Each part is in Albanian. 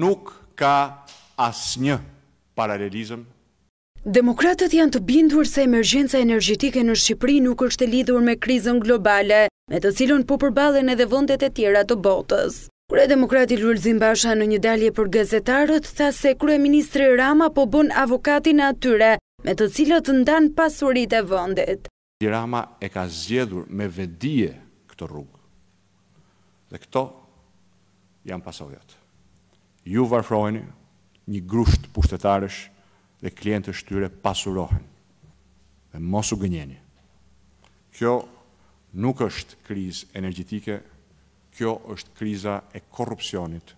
nuk ka asnjë paralelizëm. Demokratët janë të bindur se emergjenca energjetike në Shqipëri nuk është e lidhur me krizën globale, me të cilën po përballen edhe vendet e tjera të botës. Kure demokrati Lulzim Basha në një dalje për gazetarët, tha se Kure Ministre Rama po bën avokatin atyre, me të cilët ndan pasurit e vëndit. Rama e ka zjedhur me vedije këtë rrugë, dhe këto janë pasovjatë ju varfroheni, një grusht pushtetarësh dhe klientës tyre pasurohen dhe mos u gënjeni. Kjo nuk është kriz energjitike, kjo është kriza e korupcionit,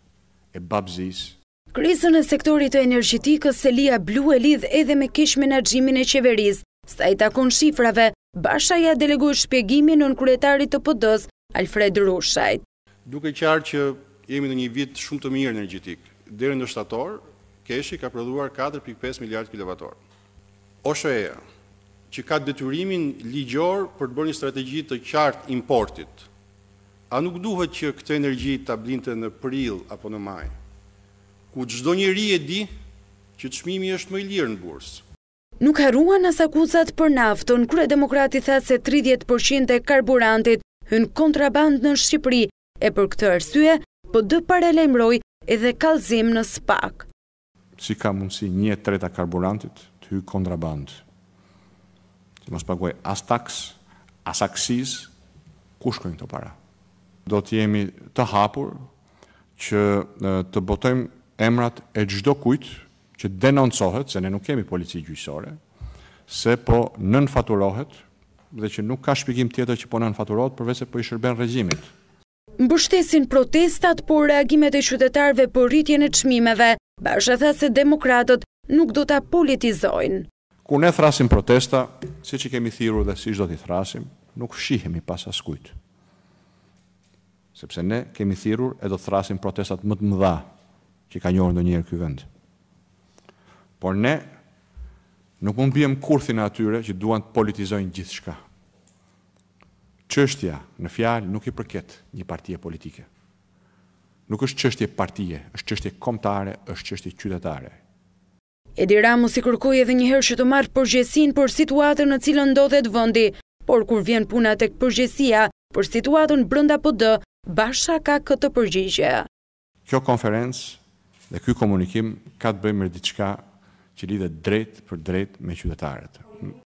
e babzis. Krizën e sektorit e energjitikës se lia blu e lidh edhe me kish menagjimin e qeveris. Sa i takon shifrave, Basha ja delegoj shpjegimin në nënkuretarit të pëdës, Alfred Rushajt. Duke qarë që jemi në një vit shumë të mirë energjitik. Dere në shtator, keshi ka prodhuar 4.5 miljard kilovator. Oshë e, që ka detyrimin ligjor për të bërë një strategji të qartë importit, a nuk duhet që këtë energji të ablinte në pril apo në maj, ku gjdo një ri e di që të shmimi është më i lirë në bursë. Nuk haruan as akuzat për naftën, kërë demokrati tha se 30% e karburantit hynë kontraband në Shqipëri, e për këtë arsye, po dë paralemroj edhe kalzim në spak. Si ka mundësi një treta karburantit të hy kontraband, si mos paguaj as taks, as aksiz, ku shkojnë të para? Do të jemi të hapur që të botojmë emrat e gjdo kujtë që denoncohet, se ne nuk kemi polici gjysore, se po nënfaturohet dhe që nuk ka shpikim tjetër që po nënfaturohet përvese po i shërben rezimit. Më bështesin protestat, por reagimet e qytetarve për rritjen e qmimeve, bashkë tha se demokratët nuk do të politizojnë. Ku ne thrasim protesta, si që kemi thiru dhe si që do t'i thrasim, nuk shihemi pas askujtë. Sepse ne kemi thirur e do thrasim protestat më të mëdha që ka njohën do njërë këj vend. Por ne nuk mund bëjmë kurthin e atyre që duan të politizojnë gjithë shka qështja në fjalë nuk i përket një partije politike. Nuk është qështje partije, është qështje komtare, është qështje qytetare. Edi Ramus i kërkoj edhe njëherë që të marrë përgjesin për situatën në cilën ndodhet vëndi, por kur vjen puna tek këpërgjesia për situatën brënda për po dë, bashka ka këtë përgjishja. Kjo konferencë dhe kjo komunikim ka të bëjmë rëdiqka që lidhe drejt për drejt me qytetarët.